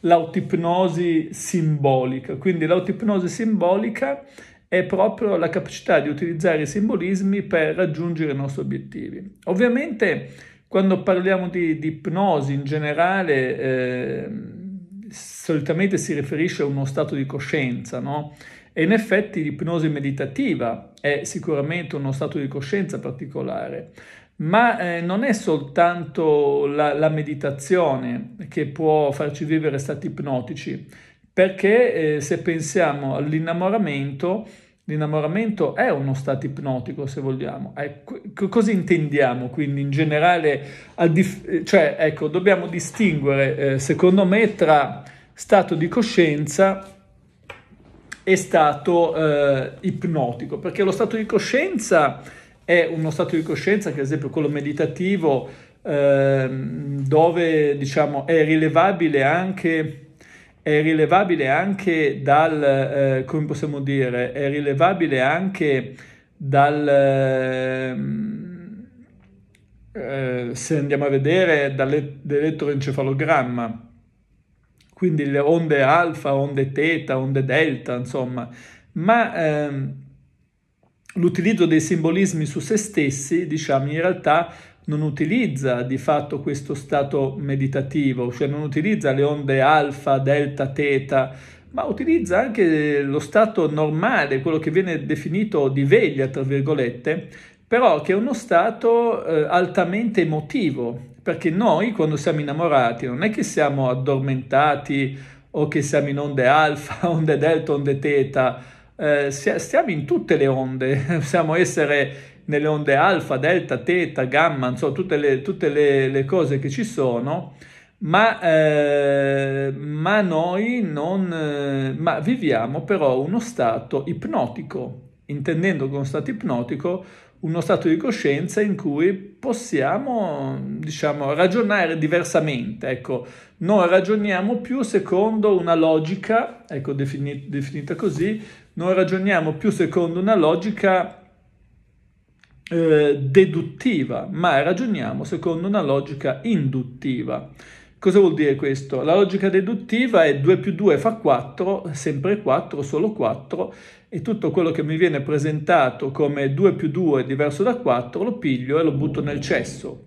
l'autipnosi simbolica. Quindi l'autipnosi simbolica è proprio la capacità di utilizzare i simbolismi per raggiungere i nostri obiettivi. Ovviamente quando parliamo di, di ipnosi in generale eh, solitamente si riferisce a uno stato di coscienza, no? E in effetti l'ipnosi meditativa è sicuramente uno stato di coscienza particolare ma eh, non è soltanto la, la, meditazione che può farci vivere stati ipnotici, perché eh, se pensiamo all'innamoramento, l'innamoramento è uno stato ipnotico, se vogliamo. Eh, cosa intendiamo quindi in generale? Dif- eh, cioè, ecco, dobbiamo distinguere, eh, secondo me, tra stato di coscienza e stato eh, ipnotico, perché lo stato di coscienza è uno stato di coscienza che ad esempio quello meditativo eh, dove diciamo è rilevabile anche è rilevabile anche dal, eh, come possiamo dire, è rilevabile anche dal, ehm, eh, se andiamo a vedere, dall'elettroencefalogramma, quindi le onde alfa, onde teta, onde delta, insomma, ma ehm, l'utilizzo dei simbolismi su se stessi, diciamo, in realtà non utilizza di fatto questo stato meditativo, cioè non utilizza le onde alfa, delta, teta, ma utilizza anche lo stato normale, quello che viene definito di veglia, tra virgolette, però che è uno stato eh, altamente emotivo, perché noi quando siamo innamorati non è che siamo addormentati o che siamo in onde alfa, onde delta, onde teta, eh, stiamo in tutte le onde, possiamo essere nelle onde alfa, delta, teta, gamma, insomma tutte le, tutte le, le cose che ci sono, ma, eh, ma noi non, eh, ma viviamo però uno stato ipnotico, intendendo con stato ipnotico uno stato di coscienza in cui possiamo, diciamo, ragionare diversamente, ecco, non ragioniamo più secondo una logica, ecco, definita, definita così, non ragioniamo più secondo una logica eh, deduttiva, ma ragioniamo secondo una logica induttiva. Cosa vuol dire questo? La logica deduttiva è 2 più 2 fa 4, sempre 4, solo 4, e tutto quello che mi viene presentato come 2 più 2 diverso da 4 lo piglio e lo butto nel cesso.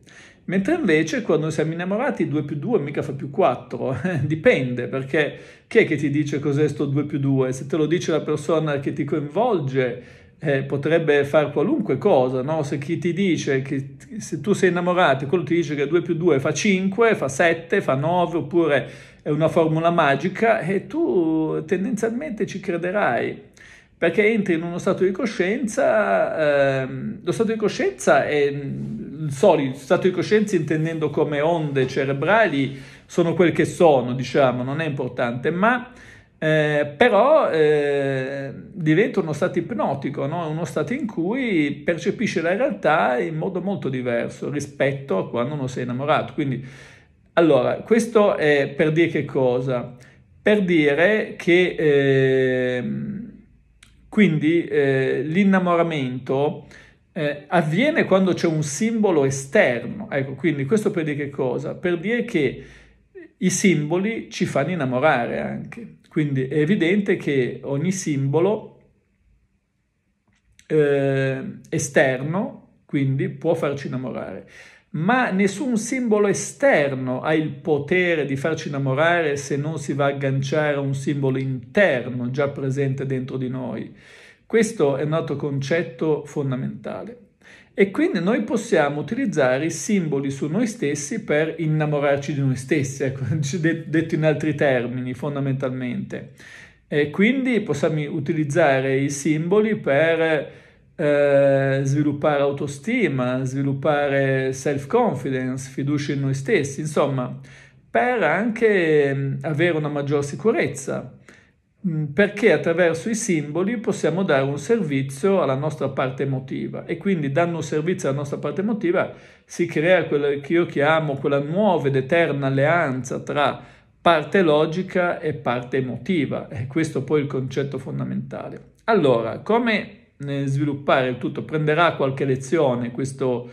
Mentre invece quando siamo innamorati 2 più 2 mica fa più 4, dipende perché chi è che ti dice cos'è sto 2 più 2? Se te lo dice la persona che ti coinvolge eh, potrebbe fare qualunque cosa, no? se chi ti dice che se tu sei innamorato quello ti dice che 2 più 2 fa 5, fa 7, fa 9 oppure è una formula magica e eh, tu tendenzialmente ci crederai perché entri in uno stato di coscienza, ehm, lo stato di coscienza è soli, stato di coscienza intendendo come onde cerebrali sono quel che sono, diciamo, non è importante, ma eh, però eh, diventa uno stato ipnotico, no? uno stato in cui percepisce la realtà in modo molto diverso rispetto a quando uno si è innamorato. Quindi, allora, questo è per dire che cosa? Per dire che ehm, eh, quindi l'innamoramento eh, avviene quando c'è un simbolo esterno. Ecco, quindi questo per dire che cosa? Per dire che i simboli ci fanno innamorare anche. Quindi è evidente che ogni simbolo eh, esterno, quindi, può farci innamorare. Ma nessun simbolo esterno ha il potere di farci innamorare se non si va a agganciare a un simbolo interno già presente dentro di noi. Questo è un altro concetto fondamentale. E quindi noi possiamo utilizzare i simboli su noi stessi per innamorarci di noi stessi, ecco, detto in altri termini, fondamentalmente. E quindi possiamo utilizzare i simboli per eh, sviluppare autostima, sviluppare self-confidence, fiducia in noi stessi, insomma, per anche avere una maggior sicurezza, Mm, perché attraverso i simboli possiamo dare un servizio alla nostra parte emotiva e quindi dando un servizio alla nostra parte emotiva si crea quella che io chiamo quella nuova ed eterna alleanza tra parte logica e parte emotiva e questo è poi il concetto fondamentale. Allora, come eh, sviluppare il tutto? Prenderà qualche lezione questo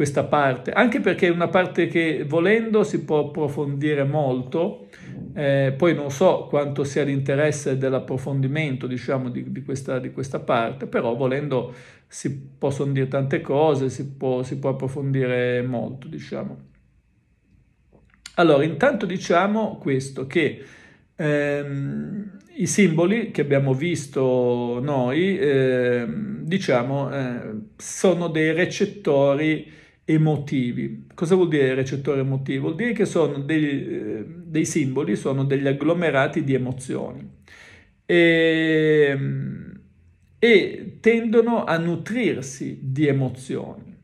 questa parte, anche perché è una parte che volendo si può approfondire molto, eh, poi non so quanto sia l'interesse dell'approfondimento diciamo, di, di, questa, di questa parte, però volendo si possono dire tante cose, si può, si può approfondire molto. Diciamo. Allora, intanto diciamo questo, che ehm, i simboli che abbiamo visto noi, ehm, diciamo, eh, sono dei recettori emotivi. Cosa vuol dire recettore emotivo? Vuol dire che sono dei, eh, dei simboli, sono degli agglomerati di emozioni e, ehm, e tendono a nutrirsi di emozioni.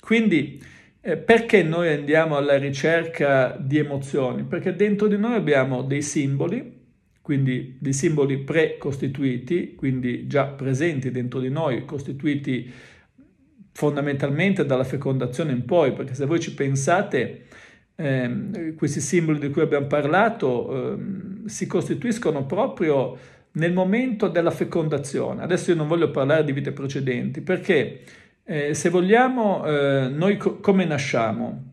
Quindi eh, perché noi andiamo alla ricerca di emozioni? Perché dentro di noi abbiamo dei simboli, quindi dei simboli precostituiti, quindi già presenti dentro di noi, costituiti fondamentalmente dalla fecondazione in poi, perché se voi ci pensate, eh, questi simboli di cui abbiamo parlato eh, si costituiscono proprio nel momento della fecondazione. Adesso io non voglio parlare di vite precedenti, perché eh, se vogliamo, eh, noi co- come nasciamo?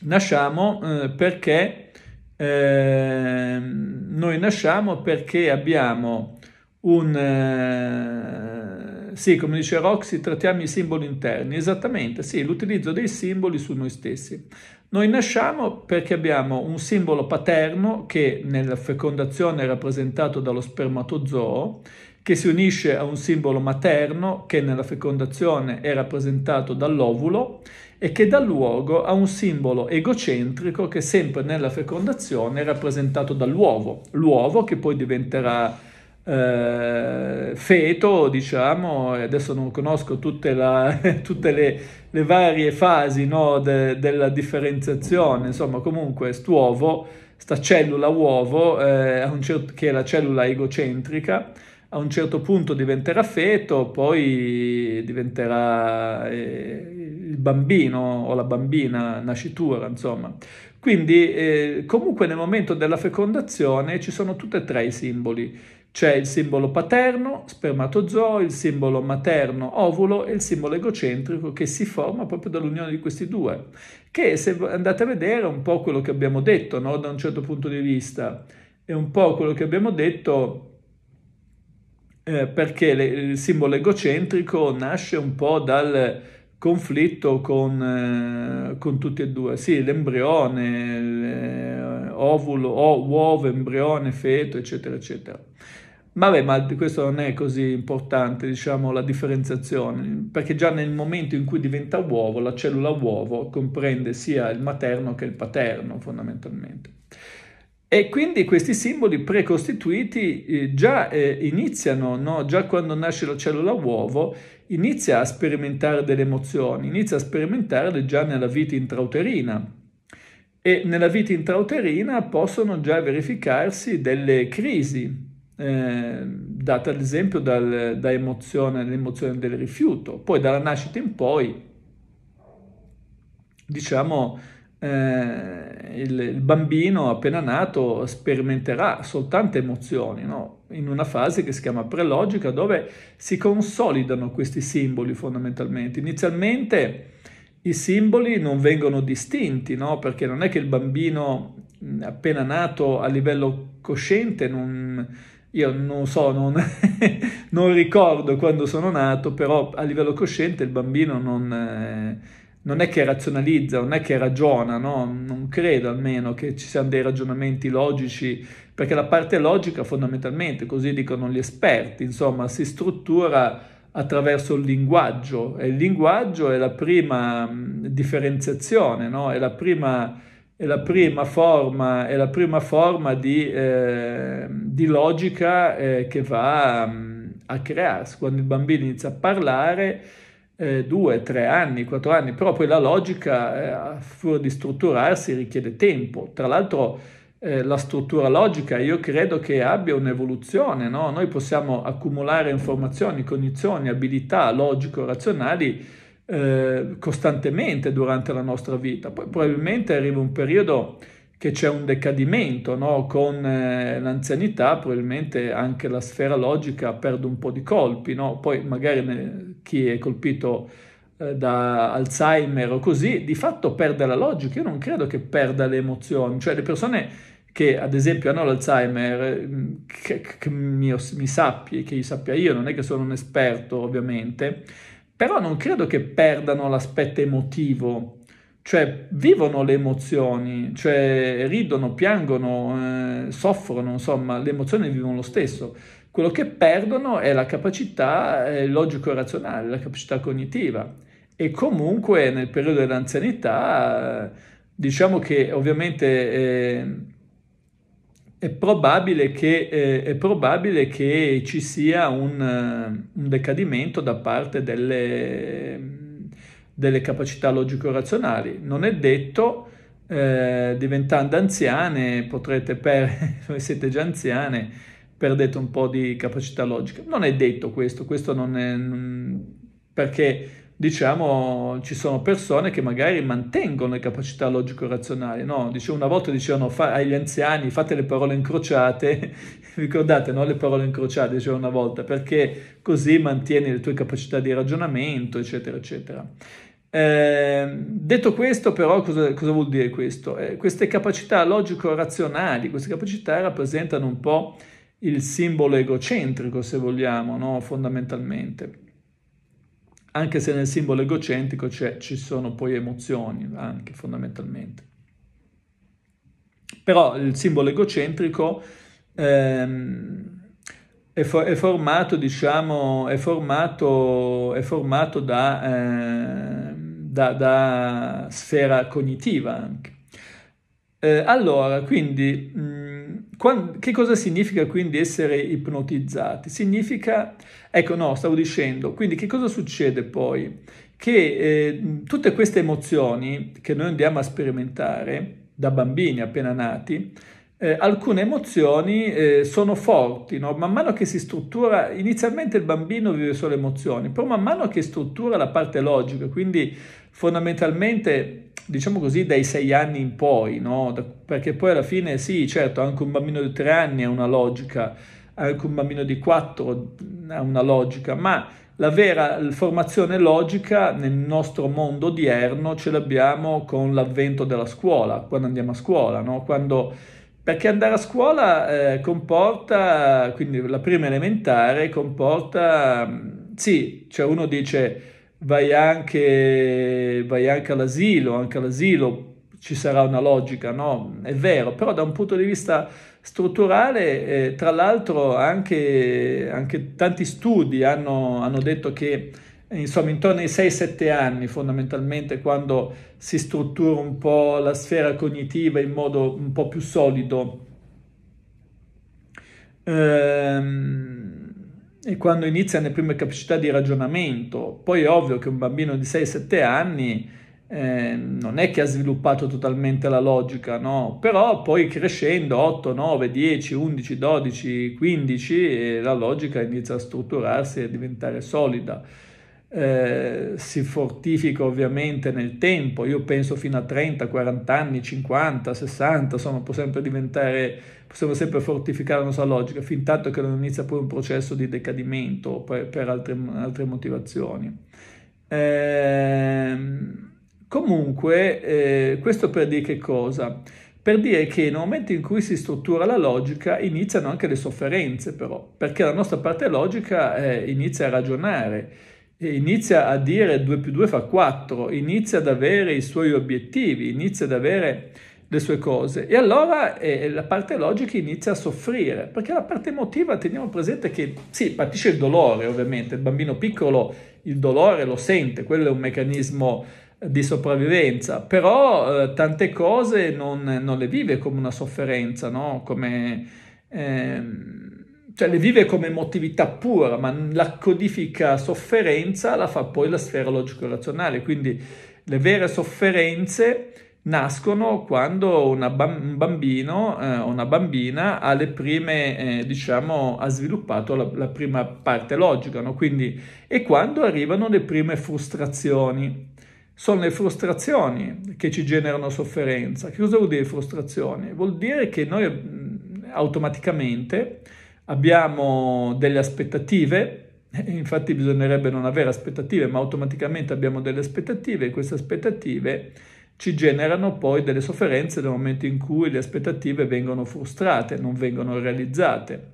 Nasciamo eh, perché ehm, noi nasciamo perché abbiamo un eh, sì, come dice Roxy, trattiamo i simboli interni, esattamente, sì, l'utilizzo dei simboli su noi stessi. Noi nasciamo perché abbiamo un simbolo paterno che nella fecondazione è rappresentato dallo spermatozoo, che si unisce a un simbolo materno che nella fecondazione è rappresentato dall'ovulo e che dà luogo a un simbolo egocentrico che sempre nella fecondazione è rappresentato dall'uovo, l'uovo che poi diventerà eh, feto, diciamo, adesso non conosco tutte, la, tutte le, le, varie fasi no, de, della differenziazione, insomma comunque st'uovo, sta cellula uovo, eh, certo, che è la cellula egocentrica, a un certo punto diventerà feto, poi diventerà eh, il bambino o la bambina nascitura, insomma. Quindi eh, comunque nel momento della fecondazione ci sono tutti e tre i simboli. C'è il simbolo paterno, spermatozoo, il simbolo materno, ovulo e il simbolo egocentrico che si forma proprio dall'unione di questi due, che se andate a vedere è un po' quello che abbiamo detto no? da un certo punto di vista, è un po' quello che abbiamo detto eh, perché le, il simbolo egocentrico nasce un po' dal conflitto con, eh, con tutti e due, sì, l'embrione, l'ovulo, eh, o, uovo, embrione, feto, eccetera, eccetera. Vabbè, ma questo non è così importante, diciamo, la differenziazione, perché già nel momento in cui diventa uovo, la cellula uovo comprende sia il materno che il paterno, fondamentalmente. E quindi questi simboli precostituiti eh, già eh, iniziano, no? già quando nasce la cellula uovo, inizia a sperimentare delle emozioni, inizia a sperimentarle già nella vita intrauterina, e nella vita intrauterina possono già verificarsi delle crisi, Ehm, data ad esempio dal, da emozione, l'emozione del rifiuto. Poi dalla nascita in poi, diciamo, eh, il, il, bambino appena nato sperimenterà soltanto emozioni, no? in una fase che si chiama prelogica, dove si consolidano questi simboli fondamentalmente. Inizialmente i simboli non vengono distinti, no? perché non è che il bambino appena nato a livello cosciente non io non so, non, non, ricordo quando sono nato, però a livello cosciente il bambino non, eh, non è che razionalizza, non è che ragiona, no? non credo almeno che ci siano dei ragionamenti logici, perché la parte logica fondamentalmente, così dicono gli esperti, insomma, si struttura attraverso il linguaggio e il linguaggio è la prima differenziazione, no? è la prima è la prima forma, è la prima forma di, eh, di logica eh, che va mm, a crearsi. Quando il bambino inizia a parlare, eh, due, tre anni, quattro anni, però poi la logica, eh, a furia di strutturarsi, richiede tempo. Tra l'altro... Eh, la struttura logica, io credo che abbia un'evoluzione, no? noi possiamo accumulare informazioni, cognizioni, abilità logico-razionali eh, costantemente durante la nostra vita. Poi probabilmente arriva un periodo che c'è un decadimento, no? con eh, l'anzianità probabilmente anche la sfera logica perde un po' di colpi, no? poi magari ne, chi è colpito eh, da Alzheimer o così, di fatto perde la logica, io non credo che perda le emozioni, cioè le persone che ad esempio hanno l'Alzheimer, mm, che, che mi, mi sappi, che gli sappia io, non è che sono un esperto ovviamente, però non credo che perdano l'aspetto emotivo, cioè vivono le emozioni, cioè ridono, piangono, eh, soffrono, insomma, le emozioni vivono lo stesso. Quello che perdono è la capacità eh, logico-razionale, la capacità cognitiva. E comunque nel periodo dell'anzianità, eh, diciamo che ovviamente... Eh, è probabile che, eh, è probabile che ci sia un, eh, un decadimento da parte delle, delle capacità logico-razionali. Non è detto, eh, diventando anziane potrete perdere, siete già anziane, perdete un po' di capacità logica. Non è detto questo, questo non è... Non, perché diciamo, ci sono persone che magari mantengono le capacità logico-razionali. No? Dice, una volta dicevano fa, agli anziani fate le parole incrociate, ricordate no? le parole incrociate, dicevano una volta, perché così mantieni le tue capacità di ragionamento, eccetera, eccetera. Eh, detto questo, però, cosa, cosa vuol dire questo? Eh, queste capacità logico-razionali, queste capacità rappresentano un po' il simbolo egocentrico, se vogliamo, no? fondamentalmente anche se nel simbolo egocentrico c'è, ci sono poi emozioni anche fondamentalmente. Però il simbolo egocentrico ehm, è, for- è, formato, diciamo, è formato, è formato da, eh, da, da sfera cognitiva. Eh, allora, quindi... Mh, mm, che cosa significa quindi essere ipnotizzati? Significa, ecco no, stavo dicendo, quindi che cosa succede poi? Che eh, tutte queste emozioni che noi andiamo a sperimentare da bambini appena nati, eh, alcune emozioni eh, sono forti, no? man mano che si struttura, inizialmente il bambino vive solo emozioni, però man mano che struttura la parte logica, quindi fondamentalmente diciamo così dai sei anni in poi, no? da, perché poi alla fine sì, certo, anche un bambino di tre anni ha una logica, anche un bambino di quattro ha una logica, ma la vera formazione logica nel nostro mondo odierno ce l'abbiamo con l'avvento della scuola, quando andiamo a scuola, no? quando perché andare a scuola eh, comporta, quindi la prima elementare comporta, mm, sì, cioè uno dice vai anche, vai anche all'asilo, anche all'asilo ci sarà una logica, no? È vero, però da un punto di vista strutturale, eh, tra l'altro anche, anche, tanti studi hanno, hanno detto che insomma intorno ai 6-7 anni fondamentalmente quando si struttura un po' la sfera cognitiva in modo un po' più solido ehm, e quando iniziano le prime capacità di ragionamento poi è ovvio che un bambino di 6-7 anni eh, non è che ha sviluppato totalmente la logica, no? però poi crescendo 8, 9, 10, 11, 12, 15 la logica inizia a strutturarsi e a diventare solida. Eh, si fortifica ovviamente nel tempo, io penso fino a 30, 40 anni, 50, 60, insomma può sempre diventare, possiamo sempre fortificare la nostra logica, fin tanto che non inizia poi un processo di decadimento per, per altre, altre, motivazioni. Eh, comunque, eh, questo per dire che cosa? Per dire che nel momento in cui si struttura la logica iniziano anche le sofferenze però, perché la nostra parte logica eh, inizia a ragionare inizia a dire 2 più 2 fa 4, inizia ad avere i suoi obiettivi, inizia ad avere le sue cose e allora eh, eh, la parte logica inizia a soffrire perché la parte emotiva teniamo presente che sì patisce il dolore ovviamente il bambino piccolo il dolore lo sente quello è un meccanismo eh, di sopravvivenza però eh, tante cose non, non, le vive come una sofferenza no? come ehm, cioè le vive come emotività pura, ma la codifica sofferenza la fa poi la sfera logico-razionale, quindi le vere sofferenze nascono quando bam- un bambino eh, o eh, una bambina ha le prime, eh, diciamo, ha sviluppato la, la prima parte logica, no? quindi e quando arrivano le prime frustrazioni. Sono le frustrazioni che ci generano sofferenza. Che cosa vuol dire frustrazione? Vuol dire che noi mm, automaticamente abbiamo delle aspettative, eh, infatti bisognerebbe non avere aspettative, ma automaticamente abbiamo delle aspettative e queste aspettative ci generano poi delle sofferenze nel momento in cui le aspettative vengono frustrate, non vengono realizzate.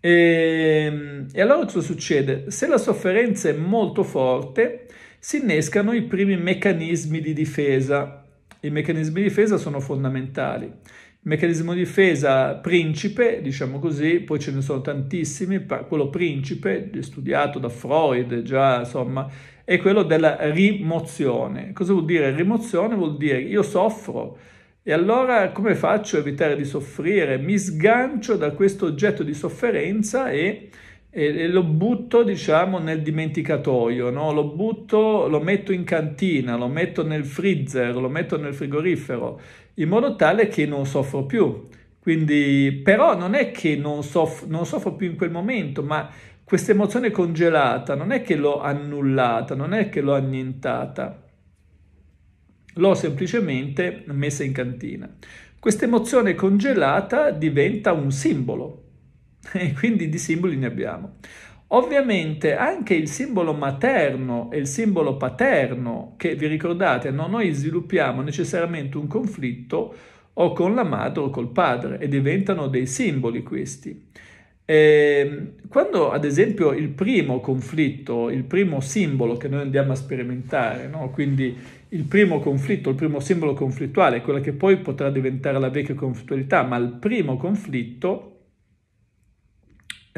E, ehm, e allora cosa succede? Se la sofferenza è molto forte, si innescano i primi meccanismi di difesa. I meccanismi di difesa sono fondamentali meccanismo di difesa principe, diciamo così, poi ce ne sono tantissimi, quello principe, studiato da Freud già, insomma, è quello della rimozione. Cosa vuol dire rimozione? Vuol dire io soffro e allora come faccio a evitare di soffrire? Mi sgancio da questo oggetto di sofferenza e, e, e lo butto, diciamo, nel dimenticatoio, no? lo butto, lo metto in cantina, lo metto nel freezer, lo metto nel frigorifero in modo tale che non soffro più. Quindi, però non è che non, soff- non soffro più in quel momento, ma questa emozione congelata non è che l'ho annullata, non è che l'ho annientata, l'ho semplicemente messa in cantina. Questa emozione congelata diventa un simbolo e quindi di simboli ne abbiamo. Ovviamente anche il simbolo materno e il simbolo paterno, che vi ricordate, no? noi sviluppiamo necessariamente un conflitto o con la madre o col padre e diventano dei simboli questi. E ehm, quando ad esempio il primo conflitto, il primo simbolo che noi andiamo a sperimentare, no? quindi il primo conflitto, il primo simbolo conflittuale, quella che poi potrà diventare la vecchia conflittualità, ma il primo conflitto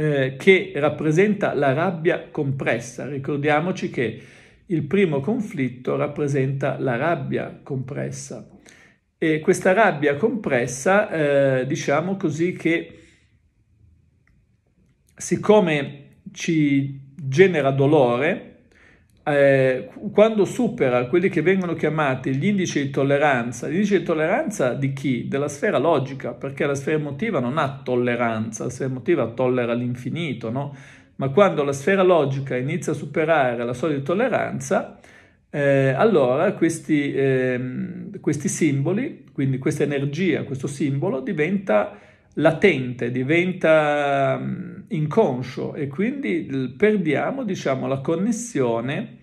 eh, che rappresenta la rabbia compressa. Ricordiamoci che il primo conflitto rappresenta la rabbia compressa. E questa rabbia compressa, eh, diciamo così, che siccome ci genera dolore, eh, quando supera quelli che vengono chiamati gli indici di tolleranza, l'indice di tolleranza di chi? Della sfera logica, perché la sfera emotiva non ha tolleranza, la sfera emotiva tollera l'infinito, no? Ma quando la sfera logica inizia a superare la soglia di tolleranza, eh, allora questi, eh, questi simboli, quindi questa energia, questo simbolo diventa latente, diventa inconscio e quindi perdiamo diciamo, la connessione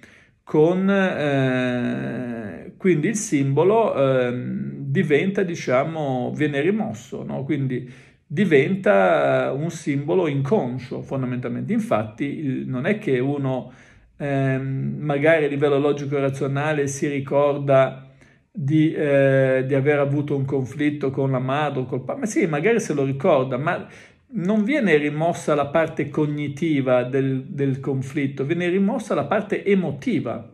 con eh, quindi il simbolo eh, diventa diciamo viene rimosso no? quindi diventa eh, un simbolo inconscio fondamentalmente infatti non è che uno eh, magari a livello logico e razionale si ricorda di, eh, di, aver avuto un conflitto con la madre o col padre, ma sì, magari se lo ricorda, ma non viene rimossa la parte cognitiva del, del conflitto, viene rimossa la parte emotiva.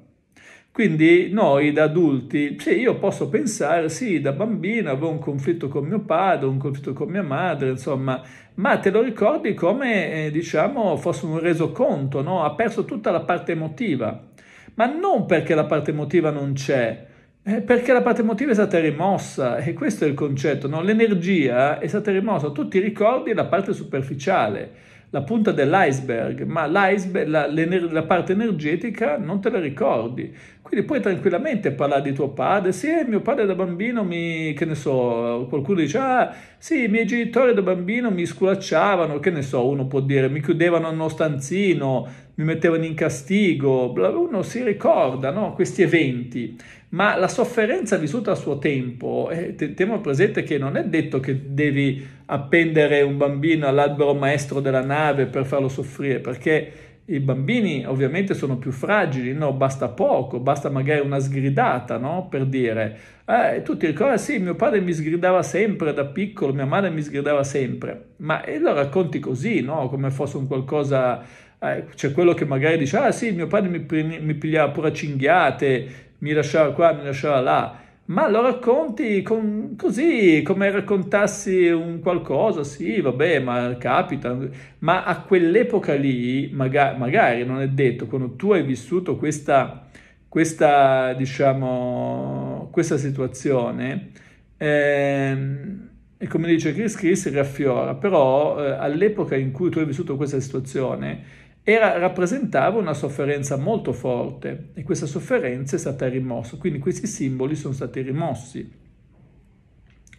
Quindi noi da adulti, sì, io posso pensare, sì, da bambino avevo un conflitto con mio padre, un conflitto con mia madre, insomma, ma te lo ricordi come, eh, diciamo, fosse un resoconto, no? Ha perso tutta la parte emotiva. Ma non perché la parte emotiva non c'è, eh, perché la parte emotiva è stata rimossa e questo è il concetto, no? l'energia è stata rimossa, tu ti ricordi la parte superficiale, la punta dell'iceberg, ma l'iceberg, la, la, parte energetica non te la ricordi. Quindi puoi tranquillamente parlare di tuo padre, sì, mio padre da bambino mi, che ne so, qualcuno dice, ah, sì, i miei genitori da bambino mi sculacciavano, che ne so, uno può dire, mi chiudevano in uno stanzino, mi mettevano in castigo, uno si ricorda no? questi eventi ma la sofferenza vissuta a suo tempo, eh, teniamo presente che non è detto che devi appendere un bambino all'albero maestro della nave per farlo soffrire, perché i bambini ovviamente sono più fragili, no? Basta poco, basta magari una sgridata, no? Per dire, eh, tu ti ricordi, sì, mio padre mi sgridava sempre da piccolo, mia madre mi sgridava sempre, ma e lo racconti così, no? Come fosse un qualcosa... Eh, c'è quello che magari dice, ah sì, mio padre mi, mi pigliava pure a cinghiate, mi lasciava qua, mi lasciava là, ma lo racconti con, così come raccontassi un qualcosa, sì, vabbè, ma capita, ma a quell'epoca lì, magari, magari non è detto, quando tu hai vissuto questa, questa diciamo, questa situazione, ehm, e come dice Chris Chris, raffiora, però eh, all'epoca in cui tu hai vissuto questa situazione, era, rappresentava una sofferenza molto forte e questa sofferenza è stata rimossa, quindi questi simboli sono stati rimossi.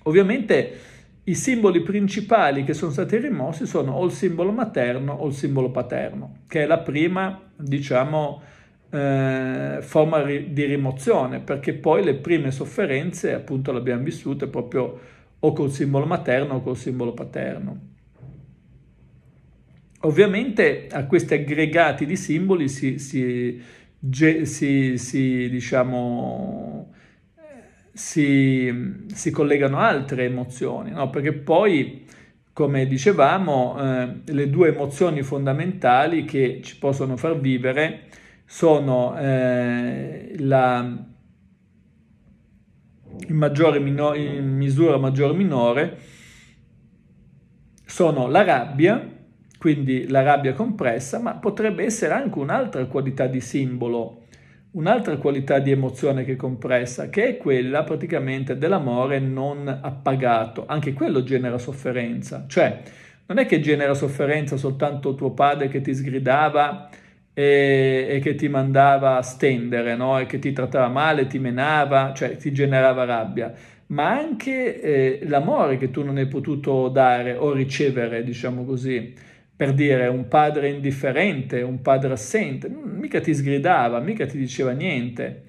Ovviamente i simboli principali che sono stati rimossi sono o il simbolo materno o il simbolo paterno, che è la prima, diciamo, eh, forma di rimozione, perché poi le prime sofferenze appunto le abbiamo vissute proprio o col simbolo materno o col simbolo paterno. Ovviamente a questi aggregati di simboli si, si, si, si diciamo, collegano altre emozioni, no? perché poi, come dicevamo, eh, le due emozioni fondamentali che ci possono far vivere sono eh, la in, maggiore, minore, in misura maggior minore sono la rabbia quindi la rabbia compressa, ma potrebbe essere anche un'altra qualità di simbolo, un'altra qualità di emozione che è compressa, che è quella praticamente dell'amore non appagato. Anche quello genera sofferenza, cioè non è che genera sofferenza soltanto tuo padre che ti sgridava e, e che ti mandava a stendere, no? e che ti trattava male, ti menava, cioè ti generava rabbia ma anche eh, l'amore che tu non hai potuto dare o ricevere, diciamo così per dire un padre indifferente, un padre assente, mica ti sgridava, mica ti diceva niente.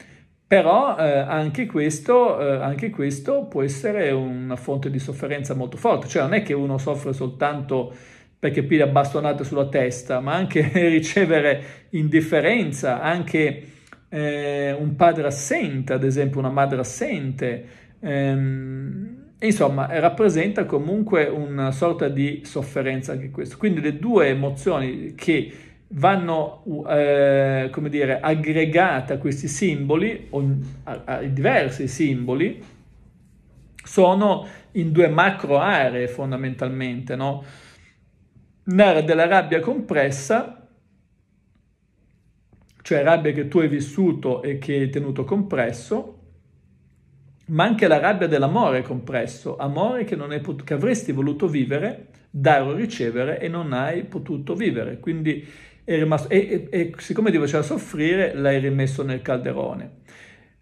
Però eh, anche, questo, eh, anche, questo, può essere una fonte di sofferenza molto forte, cioè non è che uno soffre soltanto perché piglia bastonate sulla testa, ma anche ricevere indifferenza, anche eh, un padre assente, ad esempio una madre assente. Ehm, Insomma, rappresenta comunque una sorta di sofferenza anche questo. Quindi le due emozioni che vanno, eh, come dire, aggregate a questi simboli, o ai diversi simboli, sono in due macro aree fondamentalmente, no? L'area della rabbia compressa, cioè rabbia che tu hai vissuto e che hai tenuto compresso, ma anche la rabbia dell'amore è compresso, amore che, pot- che avresti voluto vivere, dare o ricevere e non hai potuto vivere. Quindi è rimasto, e, e, e siccome ti faceva soffrire, l'hai rimesso nel calderone.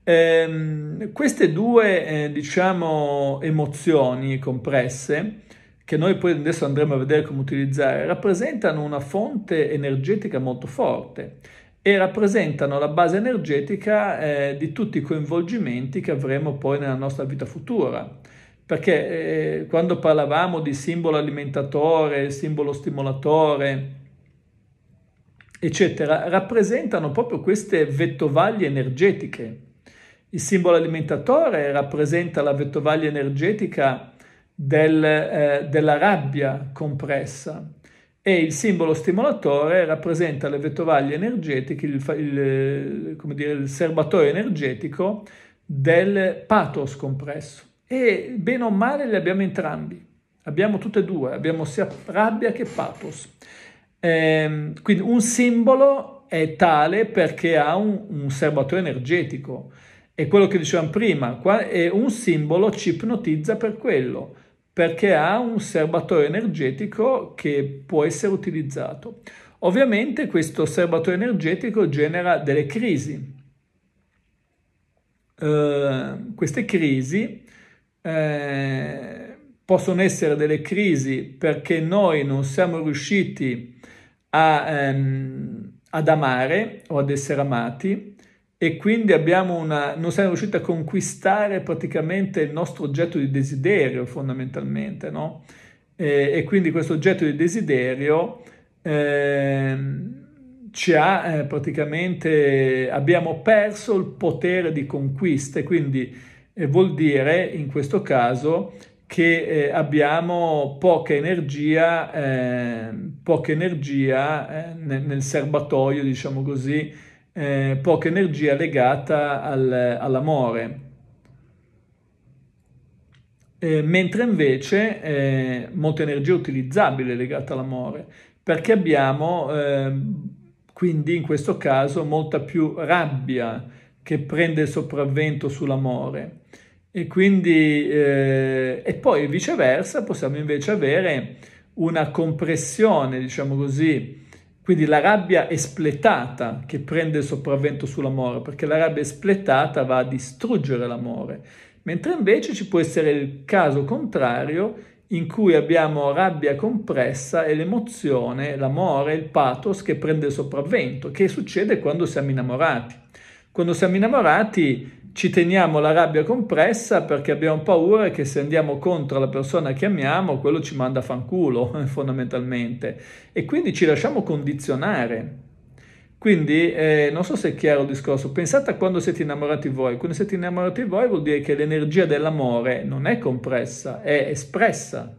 Ehm, queste due, eh, diciamo, emozioni compresse, che noi poi adesso andremo a vedere come utilizzare, rappresentano una fonte energetica molto forte e rappresentano la base energetica eh, di tutti i coinvolgimenti che avremo poi nella nostra vita futura. Perché eh, quando parlavamo di simbolo alimentatore, simbolo stimolatore, eccetera, rappresentano proprio queste vettovaglie energetiche. Il simbolo alimentatore rappresenta la vettovaglia energetica del, eh, della rabbia compressa, e il simbolo stimolatore rappresenta le vettovaglie energetiche, il, il, dire, il serbatoio energetico del pathos compresso. E bene o male li abbiamo entrambi, abbiamo tutte e due, abbiamo sia rabbia che pathos. Ehm, quindi un simbolo è tale perché ha un, un serbatoio energetico. È quello che dicevamo prima, qua, un simbolo ci ipnotizza per quello perché ha un serbatoio energetico che può essere utilizzato. Ovviamente questo serbatoio energetico genera delle crisi. Eh, queste crisi eh, possono essere delle crisi perché noi non siamo riusciti a, ehm, ad amare o ad essere amati, e quindi una, non siamo riusciti a conquistare praticamente il nostro oggetto di desiderio fondamentalmente, no? e, e, quindi questo oggetto di desiderio eh, ci ha eh, praticamente, abbiamo perso il potere di conquista e quindi eh, vuol dire in questo caso che eh, abbiamo poca energia, ehm, poca energia eh, nel, nel serbatoio, diciamo così, eh, poca energia legata al, all'amore. Eh, mentre invece eh, molta energia utilizzabile legata all'amore, perché abbiamo eh, quindi in questo caso molta più rabbia che prende il sopravvento sull'amore. E quindi, eh, e poi viceversa, possiamo invece avere una compressione, diciamo così, quindi la rabbia espletata che prende il sopravvento sull'amore, perché la rabbia espletata va a distruggere l'amore, mentre invece ci può essere il caso contrario in cui abbiamo rabbia compressa e l'emozione, l'amore, il pathos che prende il sopravvento, che succede quando siamo innamorati. Quando siamo innamorati ci teniamo la rabbia compressa perché abbiamo paura che se andiamo contro la persona che amiamo, quello ci manda a fanculo fondamentalmente e quindi ci lasciamo condizionare. Quindi eh, non so se è chiaro il discorso, pensate a quando siete innamorati voi, quando siete innamorati voi vuol dire che l'energia dell'amore non è compressa, è espressa,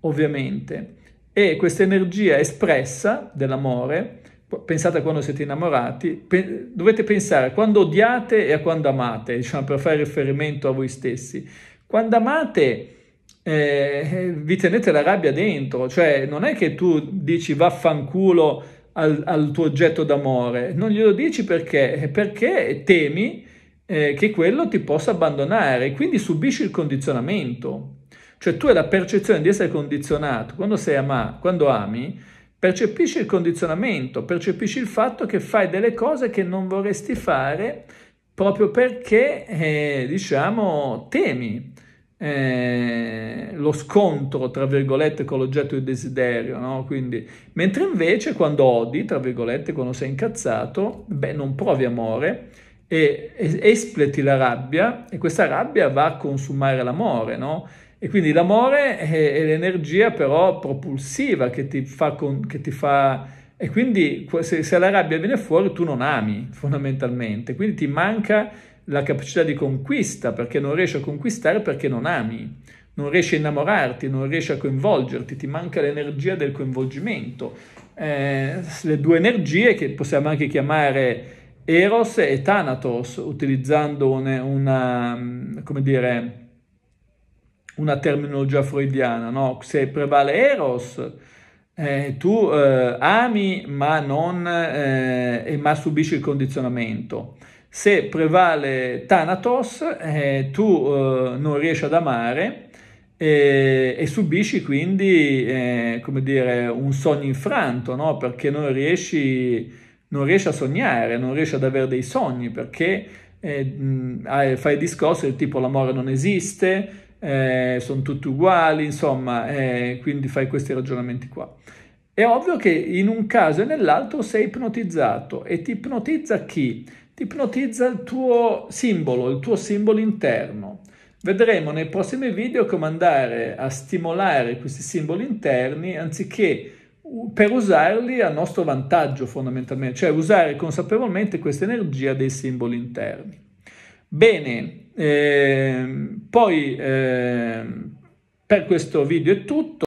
ovviamente, e questa energia espressa dell'amore pensate a quando siete innamorati, pe- dovete pensare a quando odiate e a quando amate, diciamo, per fare riferimento a voi stessi. Quando amate eh, eh vi tenete la rabbia dentro, cioè non è che tu dici vaffanculo al, al tuo oggetto d'amore, non glielo dici perché, perché temi eh, che quello ti possa abbandonare, quindi subisci il condizionamento. Cioè tu hai la percezione di essere condizionato quando sei amato, quando ami, Percepisci il condizionamento, percepisci il fatto che fai delle cose che non vorresti fare proprio perché, eh, diciamo, temi eh, lo scontro, tra virgolette, con l'oggetto di desiderio, no? Quindi, mentre invece quando odi, tra virgolette, quando sei incazzato, beh, non provi amore e, espleti la rabbia e questa rabbia va a consumare l'amore, no? E quindi l'amore è, è l'energia però propulsiva che ti fa... Con, che ti fa e quindi se, se la rabbia viene fuori tu non ami fondamentalmente, quindi ti manca la capacità di conquista perché non riesci a conquistare perché non ami, non riesci a innamorarti, non riesci a coinvolgerti, ti manca l'energia del coinvolgimento. Eh, le due energie che possiamo anche chiamare Eros e Thanatos utilizzando una, una come dire, una terminologia freudiana, no? Se prevale eros, eh, tu eh, ami ma, non, eh, ma subisci il condizionamento. Se prevale Thanatos, eh, tu eh, non riesci ad amare e, eh, e subisci quindi come dire, un sogno infranto, no? perché non riesci, non riesci a sognare, non riesci ad avere dei sogni, perché eh, fai discorsi del tipo l'amore non esiste, eh, sono tutti uguali, insomma, eh, quindi fai questi ragionamenti qua. È ovvio che in un caso e nell'altro sei ipnotizzato e ti ipnotizza chi? Ti ipnotizza il tuo simbolo, il tuo simbolo interno. Vedremo nei prossimi video come andare a stimolare questi simboli interni anziché per usarli a nostro vantaggio fondamentalmente, cioè usare consapevolmente questa energia dei simboli interni. Bene, Ehm, poi eh, per questo video è tutto.